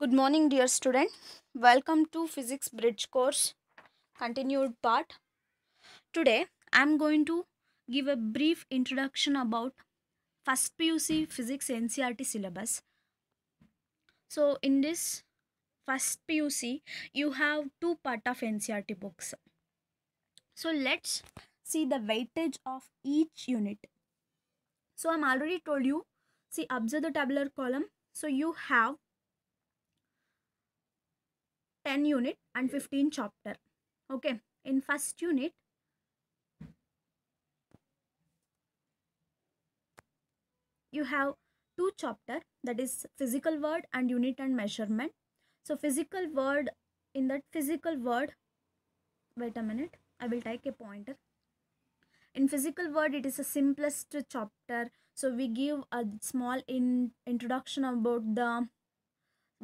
Good morning dear student. Welcome to Physics Bridge course continued part. Today I am going to give a brief introduction about first PUC Physics NCRT syllabus. So in this first PUC you have two part of NCRT books. So let's see the weightage of each unit. So I'm already told you see observe the tabular column. So you have 10 unit and 15 chapter okay in first unit you have two chapter that is physical word and unit and measurement so physical word in that physical word wait a minute i will take a pointer in physical word it is the simplest chapter so we give a small in introduction about the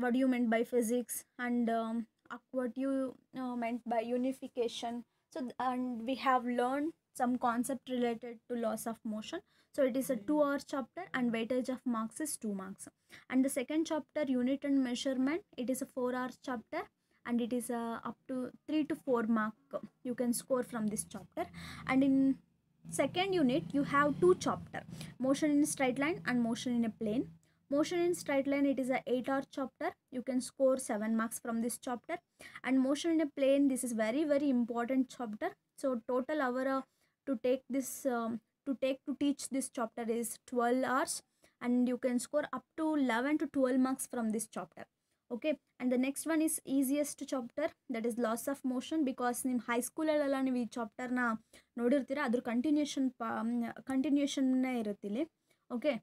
what do you meant by physics and um, uh, what you uh, meant by unification so and we have learned some concept related to laws of motion so it is a hmm. two hour chapter and weightage of marks is two marks and the second chapter unit and measurement it is a four hour chapter and it is uh, up to three to four mark you can score from this chapter and in second unit you have two chapter motion in straight line and motion in a plane Motion in straight line, it is a 8 hour chapter. You can score 7 marks from this chapter. And motion in a plane, this is very, very important chapter. So total hour uh, to take this, um, to take to teach this chapter is 12 hours. And you can score up to 11 to 12 marks from this chapter okay and the next one is easiest chapter that is loss of motion because in high school ನೀವು ಈ ಚಾಪ್ಟರ್ನ ನೋಡಿರ್ತೀರ ಅದ್ರ continuation continuation um, continuation ಇರುತ್ತಿಲ್ಲಿ Okay.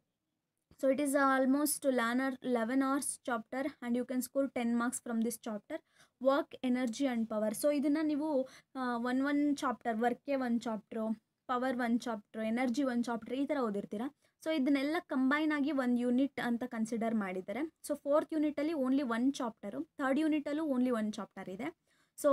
So it is is almost eleven hours chapter and you can score ten marks from this chapter work energy and power so ಇದನ್ನು ನೀವು one one chapter ವರ್ಕೇ one chapter power one chapter energy one chapter ಈ ಥರ ಓದಿರ್ತೀರ so ಇದನ್ನೆಲ್ಲ combine ಆಗಿ ಒಂದು unit ಅಂತ consider ಮಾಡಿದ್ದಾರೆ ಸೊ ಫೋರ್ತ್ ಯೂನಿಟಲ್ಲಿ ಓನ್ಲಿ ಒನ್ ಚಾಪ್ಟರು ಥರ್ಡ್ ಯೂನಿಟಲ್ಲೂ ಓನ್ಲಿ ಒನ್ ಚಾಪ್ಟರ್ ಇದೆ so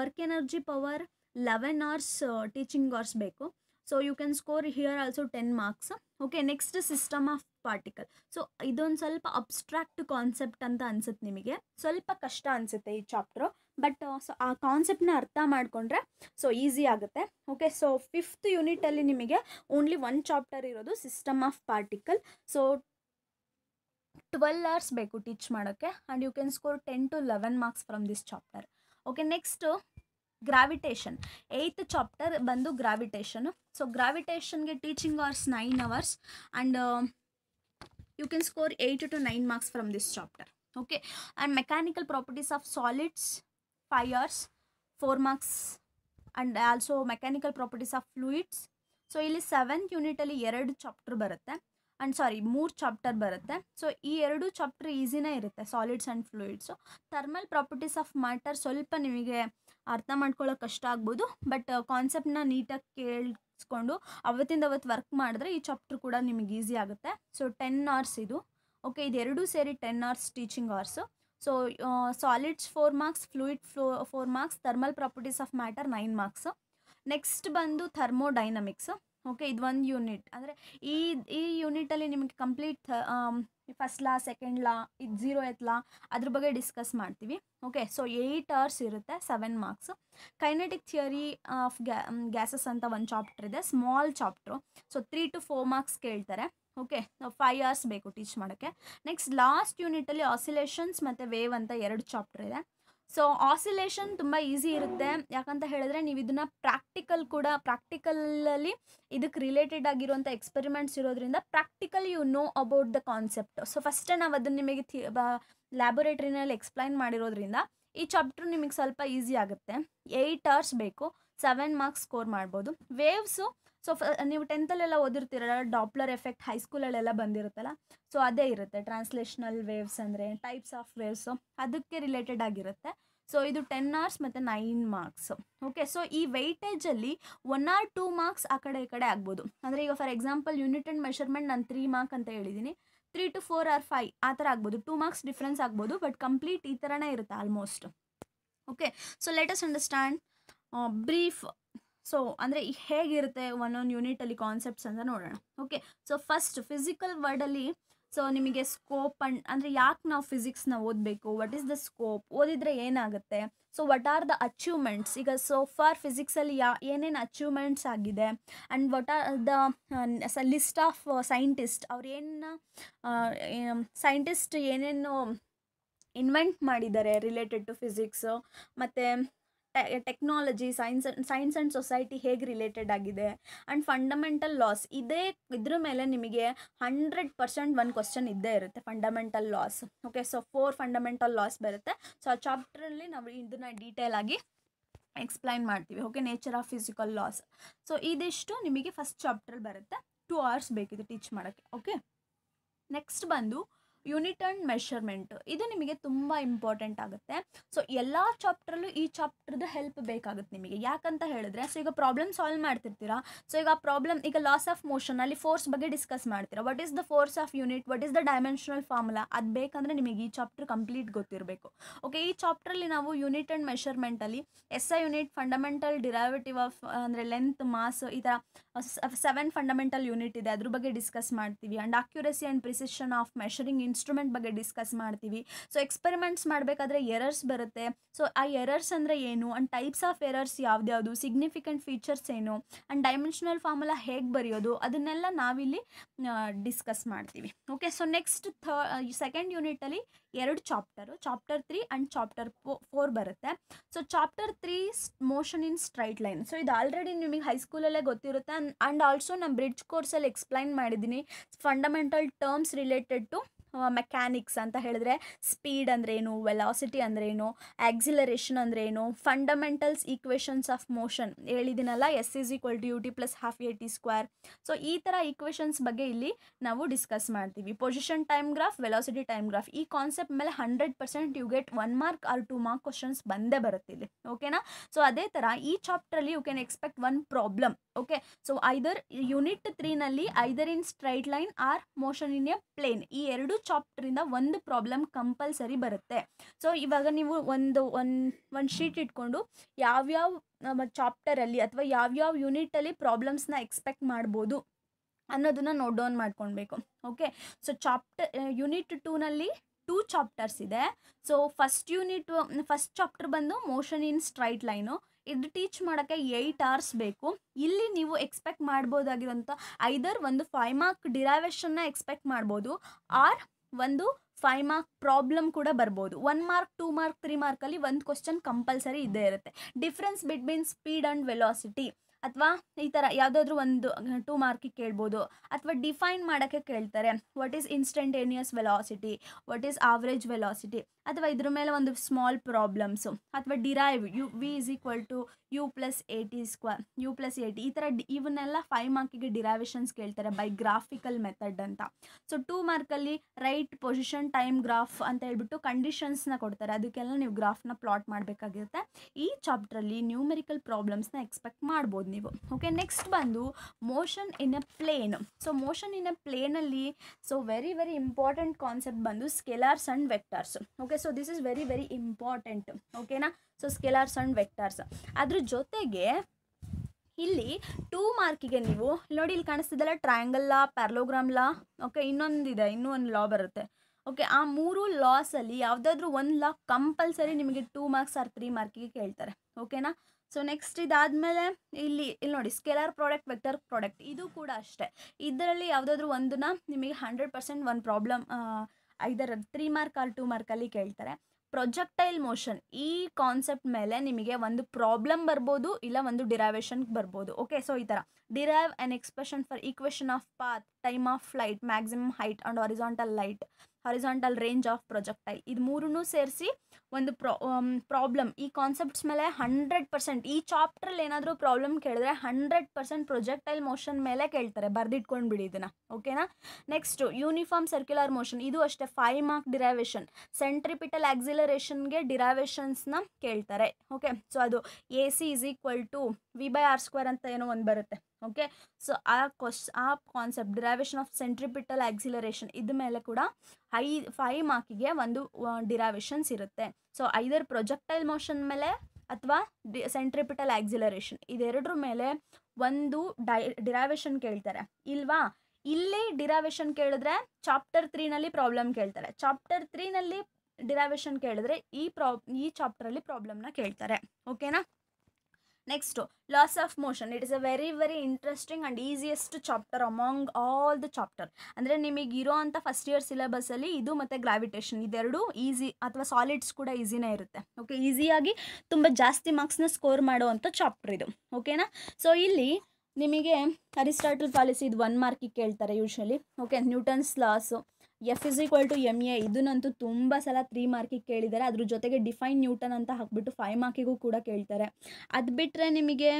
work energy power eleven hours teaching hours ಬೇಕು so you can score here also ten marks okay next system of particle so ಇದೊಂದು ಸ್ವಲ್ಪ abstract concept ಅಂತ ಅನ್ಸುತ್ತೆ ನಿಮಗೆ ಸ್ವಲ್ಪ ಕಷ್ಟ ಅನಿಸುತ್ತೆ ಈ ಚಾಪ್ಟ್ರು ಬಟ್ ಸೊ ಆ ಕಾನ್ಸೆಪ್ಟನ್ನ ಅರ್ಥ ಮಾಡಿಕೊಂಡ್ರೆ ಸೊ ಈಸಿ ಆಗುತ್ತೆ ಓಕೆ ಸೊ ಫಿಫ್ತ್ ಯೂನಿಟಲ್ಲಿ ನಿಮಗೆ ಓನ್ಲಿ ಒನ್ ಚಾಪ್ಟರ್ ಇರೋದು system of particle so twelve hours ಬೇಕು ಟೀಚ್ ಮಾಡೋಕ್ಕೆ and you can score ten to eleven marks from this chapter okay next gravitation eighth chapter ಬಂದು gravitation so ಗ್ರಾವಿಟೇಷನ್ಗೆ teaching hours nine hours and you can score 8 to 9 marks from this chapter okay and mechanical properties of solids fires 4 marks and also mechanical properties of fluids so ili 7th unit alli 2 chapter barutte and sorry 3 chapter barutte so ee 2 chapter easy na irutte solids and fluids so thermal properties of matter solpa nimige uh, ಅರ್ಥ ಮಾಡ್ಕೊಳ್ಳೋಕೆ ಕಷ್ಟ ಆಗ್ಬೋದು but ಕಾನ್ಸೆಪ್ಟನ್ನ ನೀಟಾಗಿ ಕೇಳಿಸ್ಕೊಂಡು ಅವತ್ತಿಂದ ಅವತ್ತು work ಮಾಡಿದ್ರೆ ಈ ಚಾಪ್ಟರ್ ಕೂಡ ನಿಮಗೆ ಈಸಿ ಆಗುತ್ತೆ ಸೊ ಟೆನ್ ಅವರ್ಸ್ ಇದು ಓಕೆ ಇದೆರಡೂ ಸೇರಿ ten hours teaching hours so solids four marks fluid flow four marks thermal properties of matter nine marks next ಬಂದು ಡೈನಮಿಕ್ಸು ಓಕೆ ಇದು ಒಂದು ಯೂನಿಟ್ ಅಂದರೆ ಈ ಈ ಯೂನಿಟಲ್ಲಿ ನಿಮಗೆ complete first law second law ಇದು ಝೀರೋ ಲಾ ಅದ್ರ ಬಗ್ಗೆ ಡಿಸ್ಕಸ್ ಮಾಡ್ತೀವಿ ಓಕೆ ಸೊ ಏಯ್ಟ್ ಅವರ್ಸ್ ಇರುತ್ತೆ seven marks kinetic theory of ಗ್ಯಾ ಗ್ಯಾಸಸ್ ಅಂತ ಒಂದು ಚಾಪ್ಟರ್ ಇದೆ small chapter so three to four marks ಕೇಳ್ತಾರೆ ಓಕೆ ಫೈವ್ ಅವರ್ಸ್ ಬೇಕು ಟೀಚ್ ಮಾಡೋಕ್ಕೆ ನೆಕ್ಸ್ಟ್ ಲಾಸ್ಟ್ ಯೂನಿಟಲ್ಲಿ ಆಸಿಲೇಷನ್ಸ್ ಮತ್ತು ವೇವ್ ಅಂತ ಎರಡು ಚಾಪ್ಟರ್ ಇದೆ ಸೊ ಆಸಿಲೇಷನ್ ತುಂಬ ಈಸಿ ಇರುತ್ತೆ ಯಾಕಂತ ಹೇಳಿದ್ರೆ ನೀವು ಇದನ್ನ ಪ್ರಾಕ್ಟಿಕಲ್ ಕೂಡ ಪ್ರಾಕ್ಟಿಕಲಲ್ಲಿ ಇದಕ್ಕೆ ರಿಲೇಟೆಡ್ ಆಗಿರುವಂಥ ಎಕ್ಸ್ಪೆರಿಮೆಂಟ್ಸ್ ಇರೋದ್ರಿಂದ practical you know about the concept so ಫಸ್ಟೇ ನಾವು ಅದನ್ನು ನಿಮಗೆ ಥಿ ಲ್ಯಾಬೊರೇಟ್ರಿನಲ್ಲಿ ಎಕ್ಸ್ಪ್ಲೈನ್ ಮಾಡಿರೋದ್ರಿಂದ ಈ ಚಾಪ್ಟರ್ ನಿಮಗೆ ಸ್ವಲ್ಪ ಈಸಿ ಆಗುತ್ತೆ ಏಯ್ಟ್ ಅವರ್ಸ್ ಬೇಕು ಸೆವೆನ್ ಮಾರ್ಕ್ಸ್ ಸ್ಕೋರ್ ಮಾಡ್ಬೋದು ವೇವ್ಸು ಸೊ ಫ ನೀವು ಟೆಂತಲ್ಲೆಲ್ಲ ಓದಿರ್ತೀರಲ್ಲ ಡಾಪ್ಲರ್ ಎಫೆಕ್ಟ್ ಹೈಸ್ಕೂಲಲ್ಲೆಲ್ಲ ಬಂದಿರುತ್ತಲ್ಲ ಸೊ ಅದೇ ಇರುತ್ತೆ ಟ್ರಾನ್ಸ್ಲೇಷನಲ್ ವೇವ್ಸ್ ಅಂದರೆ ಟೈಪ್ಸ್ ಆಫ್ ವೇವ್ಸು ಅದಕ್ಕೆ ರಿಲೇಟೆಡ್ ಆಗಿರುತ್ತೆ ಸೊ ಇದು ಟೆನ್ ಅವರ್ಸ್ ಮತ್ತು ನೈನ್ ಮಾರ್ಕ್ಸ್ ಓಕೆ ಸೊ ಈ ವೆಯ್ಟೇಜಲ್ಲಿ ಒನ್ ಆರ್ ಟೂ ಮಾರ್ಕ್ಸ್ ಆ ಕಡೆ ಈ ಕಡೆ ಆಗ್ಬೋದು ಅಂದರೆ ಈಗ for example unit and measurement ನಾನು ತ್ರೀ ಮಾರ್ಕ್ ಅಂತ ಹೇಳಿದ್ದೀನಿ three to four or five ಆ ಥರ ಆಗ್ಬೋದು ಟೂ ಮಾರ್ಕ್ಸ್ ಡಿಫ್ರೆನ್ಸ್ ಆಗ್ಬೋದು ಬಟ್ ಕಂಪ್ಲೀಟ್ ಈ ಥರನೇ ಇರುತ್ತೆ almost okay so latest understand brief so ಅಂದರೆ ಹೇಗಿರುತ್ತೆ ಒಂದೊಂದು ಯೂನಿಟಲ್ಲಿ ಕಾನ್ಸೆಪ್ಟ್ಸ್ ಅಂತ ನೋಡೋಣ ಓಕೆ ಸೊ ಫಸ್ಟ್ ಫಿಸಿಕಲ್ ವರ್ಡಲ್ಲಿ ಸೊ ನಿಮಗೆ ಸ್ಕೋಪ್ ಅಂಡ್ ಅಂದರೆ ಯಾಕೆ ನಾವು ಫಿಸಿಕ್ಸ್ನ ಓದಬೇಕು ವಾಟ್ ಈಸ್ ದ ಸ್ಕೋಪ್ ಓದಿದರೆ ಏನಾಗುತ್ತೆ so what are the achievements ಈಗ ಸೊ ಫಾರ್ ಫಿಸಿಕ್ಸಲ್ಲಿ ಯಾ ಏನೇನು ಅಚೀವ್ಮೆಂಟ್ಸ್ ಆಗಿದೆ and what are the list of scientist ಅವ್ರು ಏನ ಸೈಂಟಿಸ್ಟ್ ಏನೇನು ಇನ್ವೆಂಟ್ ಮಾಡಿದ್ದಾರೆ ರಿಲೇಟೆಡ್ ಟು ಫಿಸಿಕ್ಸು ಮತ್ತು technology science science and society ಹೇಗೆ ರಿಲೇಟೆಡ್ ಆಗಿದೆ ಆ್ಯಂಡ್ ಫಂಡಮೆಂಟಲ್ ಲಾಸ್ ಇದೇ ಇದ್ರ ಮೇಲೆ ನಿಮಗೆ ಹಂಡ್ರೆಡ್ ಪರ್ಸೆಂಟ್ ಒಂದು ಕ್ವಶನ್ ಇದ್ದೇ ಇರುತ್ತೆ fundamental laws okay so four fundamental laws ಬರುತ್ತೆ ಸೊ ಆ ಚಾಪ್ಟ್ರಲ್ಲಿ ನಾವು ಇದನ್ನ ಡೀಟೇಲ್ ಆಗಿ ಎಕ್ಸ್ಪ್ಲೈನ್ ಮಾಡ್ತೀವಿ okay nature of physical laws so ಇದಿಷ್ಟು ನಿಮಗೆ ಫಸ್ಟ್ ಚಾಪ್ಟರ್ ಬರುತ್ತೆ ಟೂ ಅವರ್ಸ್ ಬೇಕಿದೆ ಟೀಚ್ ಮಾಡೋಕ್ಕೆ ಓಕೆ ನೆಕ್ಸ್ಟ್ ಬಂದು ಯೂನಿಟ್ ಆ್ಯಂಡ್ ಮೆಷರ್ಮೆಂಟ್ ಇದು ನಿಮಗೆ ತುಂಬ ಇಂಪಾರ್ಟೆಂಟ್ ಆಗುತ್ತೆ ಸೊ ಎಲ್ಲ ಚಾಪ್ಟ್ರಲ್ಲೂ ಈ ಚಾಪ್ಟರ್ದು ಹೆಲ್ಪ್ ಬೇಕಾಗುತ್ತೆ ನಿಮಗೆ ಯಾಕಂತ ಹೇಳಿದ್ರೆ ಸೊ ಈಗ ಪ್ರಾಬ್ಲಮ್ ಸಾಲ್ವ್ ಮಾಡ್ತಿರ್ತೀರಾ ಸೊ ಈಗ ಪ್ರಾಬ್ಲಮ್ ಈಗ ಲಾಸ್ ಆಫ್ ಮೋಷನ್ ಅಲ್ಲಿ ಫೋರ್ಸ್ ಬಗ್ಗೆ ಡಿಸ್ಕಸ್ ಮಾಡ್ತೀರಾ what is the force of unit what is the dimensional formula ಅದು ಬೇಕಂದ್ರೆ ನಿಮಗೆ ಈ ಚಾಪ್ಟರ್ ಕಂಪ್ಲೀಟ್ ಗೊತ್ತಿರಬೇಕು ಓಕೆ ಈ ಚಾಪ್ಟ್ರಲ್ಲಿ ನಾವು ಯೂನಿಟ್ ಆ್ಯಂಡ್ ಮೆಷರ್ಮೆಂಟಲ್ಲಿ S I unit fundamental derivative of ಅಂದರೆ ಲೆಂತ್ ಮಾಸ್ ಈ ಥರ ಸೆವೆನ್ ಫಂಡಮೆಂಟಲ್ ಯೂನಿಟ್ ಇದೆ ಅದ್ರ ಬಗ್ಗೆ ಡಿಸ್ಕಸ್ ಮಾಡ್ತೀವಿ and accuracy and precision of measuring instrument ಬಗ್ಗೆ ಡಿಸ್ಕಸ್ ಮಾಡ್ತೀವಿ ಸೊ ಎಕ್ಸ್ಪೆರಿಮೆಂಟ್ಸ್ ಮಾಡಬೇಕಾದ್ರೆ ಎರರ್ಸ್ ಬರುತ್ತೆ ಸೊ ಆ ಎರರ್ಸ್ ಅಂದರೆ ಏನು ಆ್ಯಂಡ್ ಟೈಪ್ಸ್ ಆಫ್ ಎರರ್ಸ್ ಯಾವ್ದ್ಯಾವುದು ಸಿಗ್ನಿಫಿಕೆಂಟ್ ಫೀಚರ್ಸ್ ಏನು ಆ್ಯಂಡ್ ಡೈಮೆನ್ಷನಲ್ ಫಾರ್ಮುಲಾ ಹೇಗೆ ಬರೆಯೋದು ಅದನ್ನೆಲ್ಲ ನಾವಿಲ್ಲಿ ಡಿಸ್ಕಸ್ ಮಾಡ್ತೀವಿ ಓಕೆ ಸೊ ನೆಕ್ಸ್ಟ್ ಥ ಸೆಕೆಂಡ್ ಯೂನಿಟಲ್ಲಿ ಎರಡು chapter chapter three and chapter four ಬರುತ್ತೆ so chapter three motion in straight line so ಇದು ಆಲ್ರೆಡಿ ನಿಮಗೆ ಹೈಸ್ಕೂಲಲ್ಲೇ ಗೊತ್ತಿರುತ್ತೆ ನಾನು ಆ್ಯಂಡ್ ಆಲ್ಸೋ ನಾನು ಬ್ರಿಡ್ಜ್ ಕೋರ್ಸಲ್ಲಿ ಎಕ್ಸ್ಪ್ಲೈನ್ ಮಾಡಿದ್ದೀನಿ fundamental terms related to mechanics ಅಂತ ಹೇಳಿದ್ರೆ ಸ್ಪೀಡ್ ಅಂದ್ರೇನು ವೆಲಾಸಿಟಿ ಅಂದ್ರೇನು ಆಕ್ಸಿಲರೇಷನ್ ಅಂದ್ರೇನು ಫಂಡಮೆಂಟಲ್ಸ್ ಈಕ್ವೇಷನ್ಸ್ ಆಫ್ ಮೋಷನ್ ಹೇಳಿದ್ದೀನಲ್ಲ s is equal to u t plus half a t square so ಈ ಥರ ಈಕ್ವೇಷನ್ಸ್ ಬಗ್ಗೆ ಇಲ್ಲಿ ನಾವು ಡಿಸ್ಕಸ್ ಮಾಡ್ತೀವಿ position time graph velocity time graph ಈ ಕಾನ್ಸೆಪ್ಟ್ ಮೇಲೆ hundred percent you get one mark or two mark questions ಬಂದೇ ಬರುತ್ತೆ ಓಕೆನಾ ಸೊ ಅದೇ ಥರ ಈ ಚಾಪ್ಟ್ರಲ್ಲಿ you can expect one problem okay so either unit ತ್ರೀನಲ್ಲಿ either in straight line or motion in a plane ಈ ಎರಡು ಚಾಪ್ಟರಿಂದ ಒಂದು ಪ್ರಾಬ್ಲಮ್ ಕಂಪಲ್ಸರಿ ಬರುತ್ತೆ ಸೊ ಇವಾಗ ನೀವು ಒಂದು ಒಂದು ಒಂದು ಶೀಟ್ ಇಟ್ಕೊಂಡು ಯಾವ್ಯಾವ ನಮ್ಮ ಚಾಪ್ಟರಲ್ಲಿ ಅಥವಾ ಯಾವ್ಯಾವ ಯೂನಿಟಲ್ಲಿ ಪ್ರಾಬ್ಲಮ್ಸ್ನ ಎಕ್ಸ್ಪೆಕ್ಟ್ ಮಾಡ್ಬೋದು ಅನ್ನೋದನ್ನ ನೋಟ್ ಡೌನ್ ಮಾಡ್ಕೊಳ್ಬೇಕು ಓಕೆ ಸೊ ಚಾಪ್ಟರ್ ಯೂನಿಟ್ ಟೂನಲ್ಲಿ ಟೂ ಚಾಪ್ಟರ್ಸ್ ಇದೆ so first unit first chapter ಬಂದು ಮೋಷನ್ ಇನ್ ಸ್ಟ್ರೈಟ್ ಲೈನು ಇದು ಟೀಚ್ ಮಾಡೋಕ್ಕೆ ಏಯ್ಟ್ ಅವರ್ಸ್ ಬೇಕು ಇಲ್ಲಿ ನೀವು ಎಕ್ಸ್ಪೆಕ್ಟ್ ಮಾಡ್ಬೋದಾಗಿರೋಂಥ ಐದರ್ ಒಂದು ಫೈವ್ ಮಾರ್ಕ್ ಡಿರೈವೇಷನ್ನ ಎಕ್ಸ್ಪೆಕ್ಟ್ ಮಾಡ್ಬೋದು ಆರ್ ಒಂದು ಫೈವ್ ಮಾರ್ಕ್ ಪ್ರಾಬ್ಲಮ್ ಕೂಡ ಬರ್ಬೋದು one mark two mark three ಮಾರ್ಕಲ್ಲಿ ಒಂದು ಕ್ವಶನ್ ಕಂಪಲ್ಸರಿ ಇದ್ದೇ ಇರುತ್ತೆ difference between speed and velocity ಅಥವಾ ಈ ಥರ ಯಾವುದಾದ್ರೂ ಒಂದು ಟೂ ಮಾರ್ಕಿಗೆ ಕೇಳ್ಬೋದು ಅಥವಾ ಡಿಫೈನ್ ಮಾಡೋಕ್ಕೆ ಕೇಳ್ತಾರೆ what is instantaneous velocity what is average velocity ಅಥವಾ ಇದ್ರ ಮೇಲೆ ಒಂದು ಸ್ಮಾಲ್ ಪ್ರಾಬ್ಲಮ್ಸು ಅಥವಾ derive u v is equal to u plus a t ಸ್ಕ್ವಾ ಯು ಪ್ಲಸ್ ಏಯ್ಟಿ ಈ ಥರ ಡಿ ಇವನ್ನೆಲ್ಲ ಫೈವ್ ಮಾರ್ಕಿಗೆ ಡಿರೈವೇಷನ್ಸ್ ಕೇಳ್ತಾರೆ ಬೈ ಗ್ರಾಫಿಕಲ್ ಮೆಥಡ್ ಅಂತ ಸೊ ಟೂ ಮಾರ್ಕಲ್ಲಿ ರೈಟ್ ಪೊಸಿಷನ್ ಟೈಮ್ ಗ್ರಾಫ್ ಅಂತ ಹೇಳ್ಬಿಟ್ಟು ಕಂಡೀಷನ್ಸ್ನ ಕೊಡ್ತಾರೆ ಅದಕ್ಕೆಲ್ಲ ನೀವು ಗ್ರಾಫ್ನ ಪ್ಲಾಟ್ ಮಾಡಬೇಕಾಗಿರುತ್ತೆ ಈ ಚಾಪ್ಟ್ರಲ್ಲಿ ನ್ಯೂಮರಿಕಲ್ ಪ್ರಾಬ್ಲಮ್ಸ್ನ ಎಕ್ಸ್ಪೆಕ್ಟ್ ಮಾಡ್ಬೋದು ನೀವು ಓಕೆ ನೆಕ್ಸ್ಟ್ ಬಂದು motion in a plane so motion in a ಪ್ಲೇನಲ್ಲಿ so very very important concept ಬಂದು scalars and vectors okay so this is very very important ಓಕೆನಾ ಸೊ ಸ್ಕೆಲಾರ್ಸ್ ಅಂಡ್ ವೆಕ್ಟರ್ಸ್ ಅದ್ರ ಜೊತೆಗೆ ಇಲ್ಲಿ two ಮಾರ್ಕಿಗೆ ನೀವು ನೋಡಿ ಇಲ್ಲಿ ಕಾಣಿಸ್ತಿದ್ದಲ್ಲ ಟ್ರಯಾಂಗಲ್ ಲಾ ಪ್ಯಾರ್ಲೋಗ್ರಾಮ್ ಲಾ ಓಕೆ ಇನ್ನೊಂದಿದೆ ಇನ್ನೂ ಒಂದು ಲಾ ಬರುತ್ತೆ ಓಕೆ ಆ ಮೂರು ಲಾಸಲ್ಲಿ ಯಾವುದಾದ್ರೂ ಒಂದು ಲಾ ಕಂಪಲ್ಸರಿ ನಿಮಗೆ ಟೂ ಮಾರ್ಕ್ಸ್ ಆರ್ ತ್ರೀ ಮಾರ್ಕಿಗೆ ಕೇಳ್ತಾರೆ ಓಕೆನಾ ಸೊ ನೆಕ್ಸ್ಟ್ ಇದಾದಮೇಲೆ ಇಲ್ಲಿ ಇಲ್ಲಿ ನೋಡಿ ಸ್ಕೇಲರ್ ಪ್ರಾಡಕ್ಟ್ ವೆಕ್ಟರ್ ಪ್ರಾಡಕ್ಟ್ ಇದು ಕೂಡ ಅಷ್ಟೇ ಇದರಲ್ಲಿ ಯಾವುದಾದ್ರೂ ಒಂದನ್ನ ನಿಮಗೆ ಹಂಡ್ರೆಡ್ ಪರ್ಸೆಂಟ್ ಒಂದು problem either three mark or two ಮಾರ್ಕಲ್ಲಿ ಕೇಳ್ತಾರೆ ಪ್ರೊಜೆಕ್ಟೈಲ್ ಮೋಷನ್ ಈ ಕಾನ್ಸೆಪ್ಟ್ ಮೇಲೆ ನಿಮಗೆ ಒಂದು ಪ್ರಾಬ್ಲಮ್ ಬರ್ಬೋದು ಇಲ್ಲ ಒಂದು ಡಿರೈವೇಷನ್ ಬರ್ಬೋದು ಓಕೆ ಸೊ ಈ ಥರ derive an expression for equation of path time of flight maximum height and horizontal light horizontal range of projectile ಇದು ಮೂರನ್ನೂ ಸೇರಿಸಿ ಒಂದು ಪ್ರಾ ಪ್ರಾಬ್ಲಮ್ ಈ ಕಾನ್ಸೆಪ್ಟ್ಸ್ ಮೇಲೆ ಹಂಡ್ರೆಡ್ ಪರ್ಸೆಂಟ್ ಈ ಚಾಪ್ಟ್ರಲ್ಲಿ ಏನಾದರೂ ಪ್ರಾಬ್ಲಮ್ ಕೇಳಿದ್ರೆ ಹಂಡ್ರೆಡ್ ಪರ್ಸೆಂಟ್ ಪ್ರೊಜೆಕ್ಟೈಲ್ ಮೋಷನ್ ಮೇಲೆ ಕೇಳ್ತಾರೆ ಬರೆದಿಟ್ಕೊಂಡು ಬಿಡಿ ಇದನ್ನು ಓಕೆನಾ ನೆಕ್ಸ್ಟು ಯೂನಿಫಾರ್ಮ್ ಸರ್ಕ್ಯುಲರ್ ಮೋಷನ್ ಇದು ಅಷ್ಟೇ ಫೈವ್ ಮಾರ್ಕ್ ಡಿರೈವೇಷನ್ ಸೆಂಟ್ರಿಪಿಟಲ್ ಆಕ್ಸಿಲರೇಷನ್ಗೆ ಡಿರೈವೇಷನ್ಸ್ನ ಕೇಳ್ತಾರೆ ಓಕೆ ಸೊ ಅದು a c is equal to v by r square ಅಂತ ಏನೋ ಒಂದು ಬರುತ್ತೆ ಓಕೆ ಸೊ ಆ ಕ್ವಶ್ ಆ concept derivation of centripetal acceleration ಇದ ಮೇಲೆ ಕೂಡ ಹೈ ಫೈ ಮಾರ್ಕಿಗೆ ಒಂದು ಡಿರೈವೇಷನ್ಸ್ ಇರುತ್ತೆ ಸೊ ಐದರ್ ಪ್ರೊಜೆಕ್ಟೈಲ್ ಮೋಷನ್ ಮೇಲೆ ಅಥವಾ ಡಿ ಸೆಂಟ್ರಿಪಿಟಲ್ ಆಕ್ಸಿಲರೇಷನ್ ಇದೆರಡರ ಮೇಲೆ ಒಂದು ಡೈ ಡಿರಾವೇಷನ್ ಕೇಳ್ತಾರೆ ಇಲ್ವಾ ಇಲ್ಲಿ ಡಿರಾವೇಶನ್ ಕೇಳಿದ್ರೆ ಚಾಪ್ಟರ್ ತ್ರೀನಲ್ಲಿ ಪ್ರಾಬ್ಲಮ್ ಕೇಳ್ತಾರೆ ಚಾಪ್ಟರ್ ತ್ರೀನಲ್ಲಿ ಡಿರಾವೇಷನ್ ಕೇಳಿದ್ರೆ ಈ ಪ್ರಾಬ್ ಈ ಚಾಪ್ಟರಲ್ಲಿ ಪ್ರಾಬ್ಲಮ್ನ ಕೇಳ್ತಾರೆ ಓಕೆನಾ next laws of motion it is a very very interesting and easiest chapter among all the chapter ಅಂದರೆ ನಿಮಗೆ ಇರೋ ಫಸ್ಟ್ ಇಯರ್ ಸಿಲೆಬಸ್ಸಲ್ಲಿ ಇದು ಮತ್ತು ಗ್ರಾವಿಟೇಷನ್ ಇದೆರಡು ಈಸಿ ಅಥವಾ ಸಾಲಿಡ್ಸ್ ಕೂಡ ಈಸಿನೇ ಇರುತ್ತೆ ಓಕೆ ಈಸಿಯಾಗಿ ತುಂಬ ಜಾಸ್ತಿ ಮಾರ್ಕ್ಸ್ನ ಸ್ಕೋರ್ ಮಾಡುವಂಥ ಚಾಪ್ಟರ್ ಇದು ಓಕೆನಾ ಸೊ ಇಲ್ಲಿ ನಿಮಗೆ ಅರಿಸ್ಟಾಟಲ್ ಪಾಲಿಸಿ ಇದು ಒನ್ ಮಾರ್ಕಿಗೆ ಕೇಳ್ತಾರೆ usually okay Newton's laws f is equal to m a ಇದನ್ನಂತೂ ತುಂಬ ಸಲ ತ್ರೀ ಮಾರ್ಕಿಗೆ ಕೇಳಿದ್ದಾರೆ ಅದ್ರ ಜೊತೆಗೆ ಡಿಫೈನ್ ನ್ಯೂಟನ್ ಅಂತ ಹಾಕ್ಬಿಟ್ಟು ಫೈವ್ ಮಾರ್ಕಿಗೂ ಕೂಡ ಕೇಳ್ತಾರೆ ಅದು ಬಿಟ್ಟರೆ ನಿಮಗೆ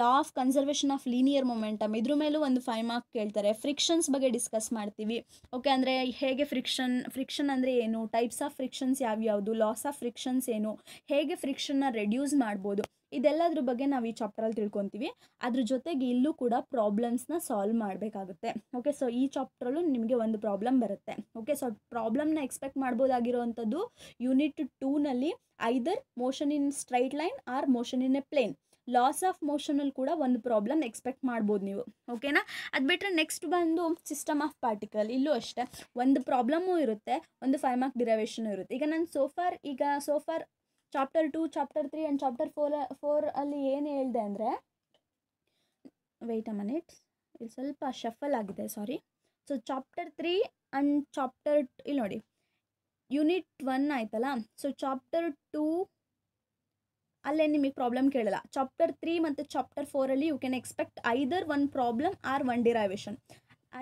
law of conservation of linear momentum ಇದ್ರ ಮೇಲೂ ಒಂದು ಫೈವ್ ಮಾರ್ಕ್ ಕೇಳ್ತಾರೆ ಫ್ರಿಕ್ಷನ್ಸ್ ಬಗ್ಗೆ ಡಿಸ್ಕಸ್ ಮಾಡ್ತೀವಿ ಓಕೆ ಅಂದರೆ ಹೇಗೆ ಫ್ರಿಕ್ಷನ್ ಫ್ರಿಕ್ಷನ್ ಅಂದರೆ ಏನು ಟೈಪ್ಸ್ ಆಫ್ ಫ್ರಿಕ್ಷನ್ಸ್ ಯಾವ್ಯಾವುದು ಲಾಸ್ ಆಫ್ ಫ್ರಿಕ್ಷನ್ಸ್ ಏನು ಹೇಗೆ ಫ್ರಿಕ್ಷನ್ನ ರೆಡ್ಯೂಸ್ ಮಾಡ್ಬೋದು ಇದೆಲ್ಲದ್ರ ಬಗ್ಗೆ ನಾವು ಈ ಚಾಪ್ಟರಲ್ಲಿ ತಿಳ್ಕೊತೀವಿ ಅದ್ರ ಜೊತೆಗೆ ಇಲ್ಲೂ ಕೂಡ ಪ್ರಾಬ್ಲಮ್ಸ್ನ ಸಾಲ್ವ್ ಮಾಡಬೇಕಾಗುತ್ತೆ ಓಕೆ ಸೊ ಈ ಚಾಪ್ಟ್ರಲ್ಲೂ ನಿಮಗೆ ಒಂದು ಪ್ರಾಬ್ಲಮ್ ಬರುತ್ತೆ ಓಕೆ ಸೊ ಪ್ರಾಬ್ಲಮ್ನ ಎಕ್ಸ್ಪೆಕ್ಟ್ ಮಾಡ್ಬೋದಾಗಿರೋವಂಥದ್ದು ಯೂನಿಟ್ ಟೂನಲ್ಲಿ either motion in straight line or motion in a plane laws of ಮೋಷನಲ್ಲಿ ಕೂಡ ಒಂದು ಪ್ರಾಬ್ಲಮ್ ಎಕ್ಸ್ಪೆಕ್ಟ್ ಮಾಡ್ಬೋದು ನೀವು ಓಕೆನಾ ಅದು ಬಿಟ್ಟರೆ ನೆಕ್ಸ್ಟ್ ಬಂದು ಸಿಸ್ಟಮ್ ಆಫ್ ಪಾರ್ಟಿಕಲ್ ಇಲ್ಲೂ ಅಷ್ಟೇ ಒಂದು ಪ್ರಾಬ್ಲಮ್ಮು ಇರುತ್ತೆ ಒಂದು ಫೈವ್ ಮಾರ್ಕ್ ಡಿರವೇಷನ್ ಇರುತ್ತೆ ಈಗ ನಾನು ಸೋಫಾರ್ ಈಗ so far chapter two chapter three and chapter four four ಅಲ್ಲಿ ಏನು ಹೇಳಿದೆ ಅಂದರೆ ವೆಯ್ಟ್ ಅ ಮನಿಟ್ ಇಲ್ಲಿ ಸ್ವಲ್ಪ ಶಫಲ್ ಆಗಿದೆ sorry so chapter three and chapter ಇಲ್ಲಿ ನೋಡಿ ಯೂನಿಟ್ ಒನ್ ಆಯ್ತಲ್ಲ ಸೊ ಚಾಪ್ಟರ್ ಟೂ ಅಲ್ಲೇ ನಿಮಗೆ ಪ್ರಾಬ್ಲಮ್ ಕೇಳಲ್ಲ ಚಾಪ್ಟರ್ ತ್ರೀ ಮತ್ತು ಚಾಪ್ಟರ್ ಫೋರಲ್ಲಿ you can expect either one problem or one derivation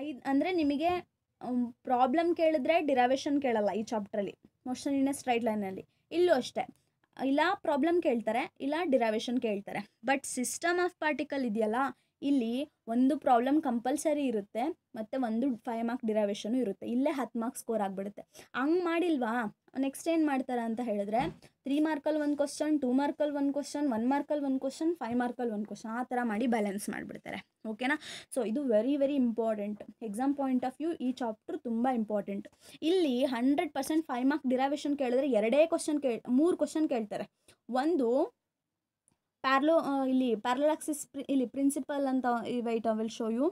ಐದು ಅಂದರೆ ನಿಮಗೆ ಪ್ರಾಬ್ಲಮ್ ಕೇಳಿದ್ರೆ ಡಿರೈವೇಷನ್ ಕೇಳಲ್ಲ ಈ ಚಾಪ್ಟ್ರಲ್ಲಿ ಎ ಸ್ಟ್ರೈಟ್ ಲೈನಲ್ಲಿ ಇಲ್ಲೂ ಅಷ್ಟೇ ಇಲ್ಲ ಪ್ರಾಬ್ಲಮ್ ಕೇಳ್ತಾರೆ ಇಲ್ಲ ಡಿರೈವೇಶನ್ ಕೇಳ್ತಾರೆ ಬಟ್ ಸಿಸ್ಟಮ್ ಆಫ್ ಪಾರ್ಟಿಕಲ್ ಇದೆಯಲ್ಲ ಇಲ್ಲಿ ಒಂದು ಪ್ರಾಬ್ಲಮ್ ಕಂಪಲ್ಸರಿ ಇರುತ್ತೆ ಮತ್ತು ಒಂದು ಫೈವ್ ಮಾರ್ಕ್ ಡಿರಾವೇಶನು ಇರುತ್ತೆ ಇಲ್ಲೇ ಹತ್ತು ಮಾರ್ಕ್ಸ್ ಸ್ಕೋರ್ ಆಗಿಬಿಡುತ್ತೆ ಹಂಗೆ ಮಾಡಿಲ್ವಾ ನೆಕ್ಸ್ಟ್ ಏನು ಮಾಡ್ತಾರೆ ಅಂತ ಹೇಳಿದ್ರೆ ತ್ರೀ ಮಾರ್ಕಲ್ಲಿ ಒಂದು ಕ್ವಶನ್ ಟೂ ಮಾರ್ಕಲ್ಲಿ ಒಂದು ಕ್ವಶನ್ ಒನ್ ಮಾರ್ಕಲ್ಲಿ ಒಂದು ಕ್ವಶನ್ ಫೈವ್ ಮಾರ್ಕಲ್ಲಿ ಒಂದು ಕ್ವಶನ್ ಆ ಥರ ಮಾಡಿ ಬ್ಯಾಲೆನ್ಸ್ ಮಾಡಿಬಿಡ್ತಾರೆ ಓಕೆನಾ ಸೊ ಇದು very very important exam point of view ಈ ಚಾಪ್ಟರ್ ತುಂಬ ಇಂಪಾರ್ಟೆಂಟ್ ಇಲ್ಲಿ hundred percent five mark derivation ಕೇಳಿದ್ರೆ ಎರಡೇ ಕ್ವಶನ್ ಕೇಳಿ ಮೂರು ಕ್ವಶನ್ ಕೇಳ್ತಾರೆ ಒಂದು ಪ್ಯಾರ್ಲೋ uh, ಇಲ್ಲಿ ಪ್ರಿ ಇಲ್ಲಿ ಪ್ರಿನ್ಸಿಪಲ್ ಅಂತ ವೈಟ್ ವಿಲ್ ಶೋ ಯು